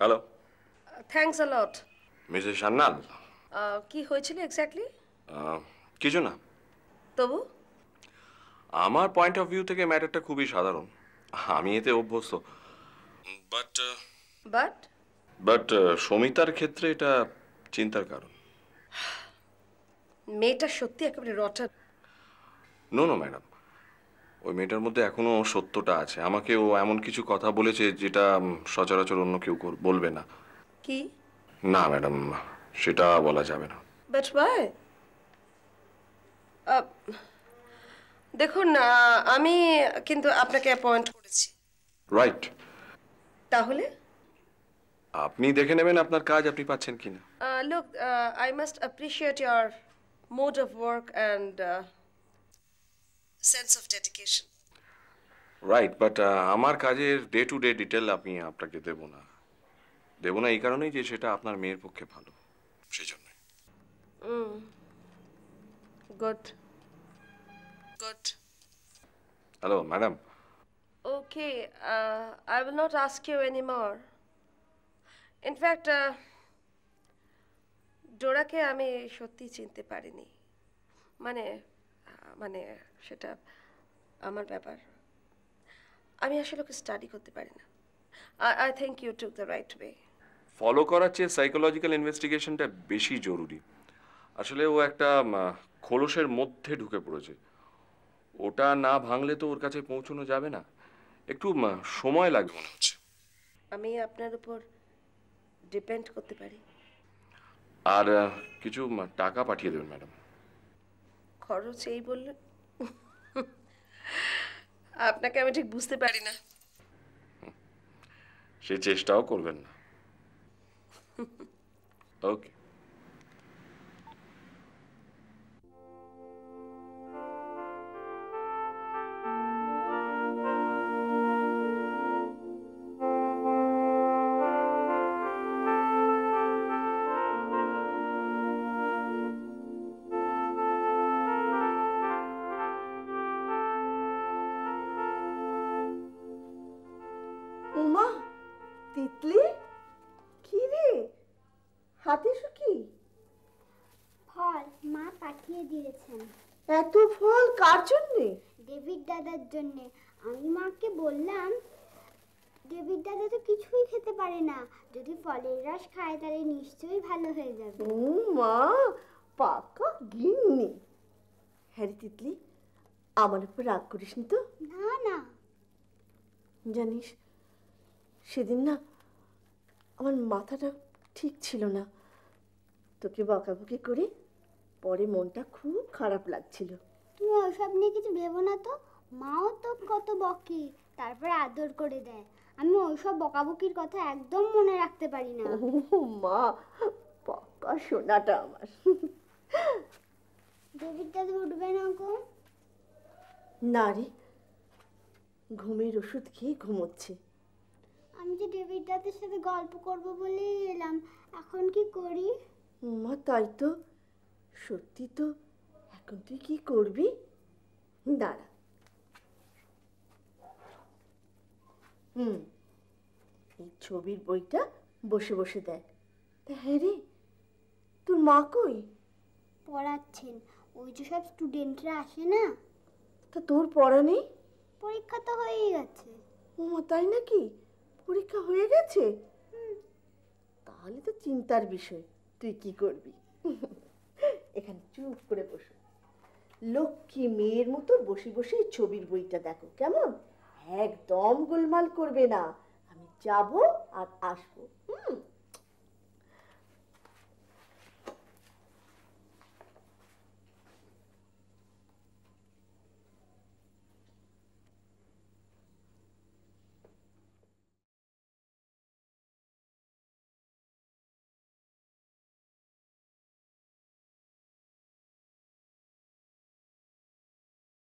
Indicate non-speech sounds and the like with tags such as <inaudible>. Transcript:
hello thanks a lot Mrs Sanyal কি হয়েছিল exactly uh, কিছু না তবু আমার পয়েন্ট অফ ভিউ থেকে ম্যাটারটা খুবই সাধারণ আমি এতে অভ্যস্ত বাট বাট বাট সমিতার ক্ষেত্রে এটা চিন্তার কারণ <sighs> মেয়েটা সত্যি একেবারে রটার নো নো ম্যাডাম ওই মেয়েটার মধ্যে এখনো সত্যটা আছে আমাকে ও এমন কিছু কথা বলেছে যেটা সচরাচর অন্য কেউ বলবে না কি না ম্যাডাম সেটা বলা যাবে না বাট ওয়াই দেখুন আমি কিন্তু আপনাকে অ্যাপয়েন্ট করেছি রাইট তাহলে আপনি দেখে নেবেন আপনার কাজ আপনি পাচ্ছেন কিনা look I must appreciate your mode of work and sense of dedication right but আমার কাজের ডে টু ডে ডিটেল আমি আপনাকে দেব না দেব না এই কারণেই যে সেটা আপনার মেয়ের পক্ষে ভালো সেই জন্য good good hello madam okay I will not ask you any more in fact ডোরাকে আমি সত্যি চিনতে পারিনি মানে মানে সেটা আমার ব্যাপার আমি আসলে ওকে স্টাডি করতে পারি না I think you took the right way follow করার চেয়ে সাইকোলজিক্যাল ইনভেস্টিগেশনটা বেশি জরুরি আসলে ও একটা খোলসের মধ্যে ঢুকে পড়েছে ওটা না ভাঙলে তো ওর কাছে পৌঁছানো যাবে না একটু সময় লাগবে মনে হচ্ছে আমি আপনার উপর ডিপেন্ড করতে পারি আর কিছু টাকা পাঠিয়ে দেবেন ম্যাডাম খরচ এই বললেন আপনাকে আমি ঠিক বুঝতে পারি না সে চেষ্টাও করবেন না ওকে ওমা তিতলি কি রে হাতে কি ফল মা পাঠিয়ে দিয়েছেন এত ফল কার জন্যে ডেভিড দাদার জন্যে আমি মাকে বললাম ডেভিড দাদা তো কিছুই খেতে পারে না যদি ফলের রস খায় তাহলে নিশ্চয়ই ভালো হয়ে যাবে ও মা পাকা গিন্নি হ্যারি তিতলি আমার উপর রাগ করিস তো না না জানিস সেদিন না আমার মাথাটা ঠিক ছিল না তোকে বকাবকি করে পরে মনটা খুব খারাপ লাগছিল তুমি ওসব নিয়ে কিছু ভেবো না তো মাও তো কত বকি তারপরে আদর করে দেয় আমি ওইসব বকাবকির কথা একদম মনে রাখতে পারি না মা পাকা সোনাটা আমার দেবীর দাদু উঠবে না গো না রে ঘুমের ওষুধ খেয়ে ঘুমোচ্ছে সাথে গল্প করব বলেই এলাম এখন কি করি মা তাই তো সত্যি তো এখন তুই কি করবি দাঁড়া হুম এই ছবির বইটা বসে বসে দেখ হ্যাঁ রে তোর মা কই পড়াচ্ছেন ওই যে সব স্টুডেন্টরা আসে না তা তোর পড়া নেই পরীক্ষা তো হয়েই গেছে ও তাই নাকি পরীক্ষা হয়ে গেছে তাহলে তো চিন্তার বিষয় তুই কি করবি এখানে চুপ করে বসো লক্ষ্মী মেয়ের মতো বসে বসে ছবির বইটা দেখো কেমন একদম গোলমাল করবে না আমি যাব আর আসবো হুম